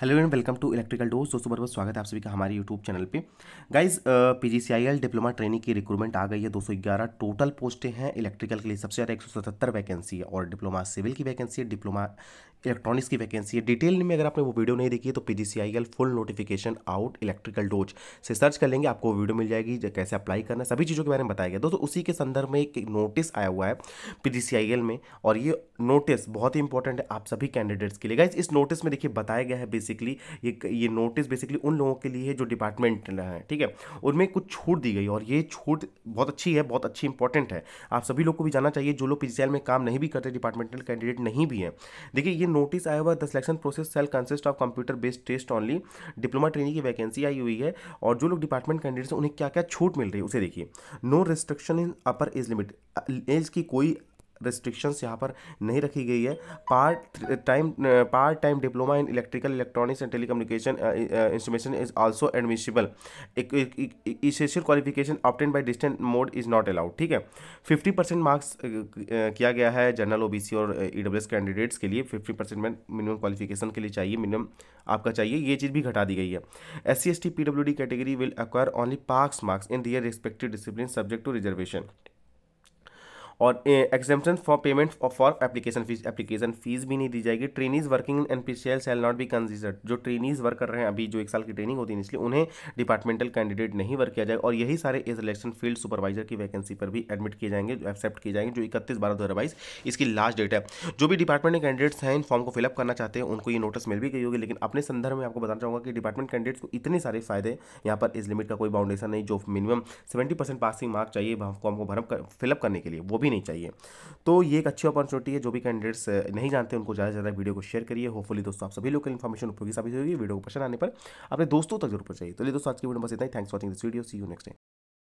hello and welcome to electrical dose दोस्तों बहुत बहुत स्वागत है आप सभी का हमारे यूट्यूब चैनल पे गाइस पीजीसीआईएल डिप्लोमा ट्रेनिंग की रिक्रूटमेंट आ गई है 211 टोटल पोस्टें हैं इलेक्ट्रिकल के लिए सबसे ज़्यादा 177 वैकेंसी है और डिप्लोमा सिविल की वैकेंसी है डिप्लोमा इलेक्ट्रॉनिक्स की वैकेंसी है डिटेल में अगर आपने वो वीडियो नहीं देखी है तो P full notification out electrical dose से सर्च कर लेंगे आपको वीडियो मिल जाएगी कैसे अप्लाई करना सभी चीज़ों के बारे में बताया गया दोस्तों उसी के संदर्भ में एक नोटिस आया हुआ है पी में और ये नोटिस बहुत ही इंपॉर्टेंट है आप सभी कैंडिडेट्स के लिए गाइज इस नोटिस में देखिए बताया गया है बेसिकली ये ये नोटिस बेसिकली उन लोगों के लिए है जो डिपार्टमेंट है ठीक है उनमें कुछ छूट दी गई और ये छूट बहुत अच्छी है बहुत अच्छी इंपॉर्टेंट है आप सभी लोग को भी जाना चाहिए जो लोग पी में काम नहीं भी करते डिपार्टमेंटल कैंडिडेट नहीं भी हैं देखिए ये नोटिस आया हुआ the selection process shall consist of computer based test only diploma training की वैकेंसी आई हुई है और जो लोग डिपार्टमेंट कैंडिडेट्स हैं उन्हें क्या क्या छूट मिल रही है उसे देखिए no restriction in upper age limit age की कोई रिस्ट्रिक्शंस यहाँ पर नहीं रखी गई है part time part time diploma in electrical electronics and telecommunication instrumentation is also admissible essential qualification obtained by distant mode is not allowed ठीक है फिफ्टी परसेंट मार्क्स किया गया है जनरल ओ और ई uh, कैंडिडेट्स e के लिए फिफ्टी परसेंट में minimum qualification के लिए चाहिए मिनिमम आपका चाहिए ये चीज़ भी घटा दी गई है S C S T P W D category will acquire only pass marks in their respective discipline subject to reservation और exemption for payment for application fees application fees भी नहीं दी जाएगी trainees working in N P shall not be considered जो trainees work कर रहे हैं अभी जो एक साल की ट्रेनिंग होती है इसलिए उन्हें डिपार्टमेंटल कैंडिडेट नहीं वर्क किया जाएगा और यही सारे इस इलेक्शन फील्ड सुपरवाइजर की वैकेंसी पर भी एडमिट किए जाएंगे जो एक्सेप्ट किए जाएंगे जो इकतीस बारह दो हज़ार बाईस इसकी लास्ट डेट है जो भी डिपार्टमेंट के कैंडिडेट्स हैं इन फॉर्म को फिलअप करना चाहते हैं उनको ये नोटिस मिल भी गई होगी लेकिन अपने संदर्भ में आपको बताना चाहूँगा कि डिपार्टमेंट कैंडिडेट्स को इतने सारे फायदे यहाँ पर इस लिमिट का कोई बाउंडेशन नहीं जो minimum seventy percent passing mark चाहिए फॉर्म को भरम कर फिलअप करने के लिए वो भी भी नहीं चाहिए तो ये एक अच्छी अपॉर्चुनिटी है जो भी कैंडिडेट्स नहीं जानते उनको ज़्यादा से ज़्यादा वीडियो को शेयर करिए होपफुली दोस्तों आप सभी लोग को इन्फॉर्मेशन उपयोगी साबित होगी वीडियो को पसंद आने पर अपने दोस्तों तक जरूर पहुंचाइए तो ये दोस्तों आज की वीडियो बस इतना ही thanks watching this video see you next time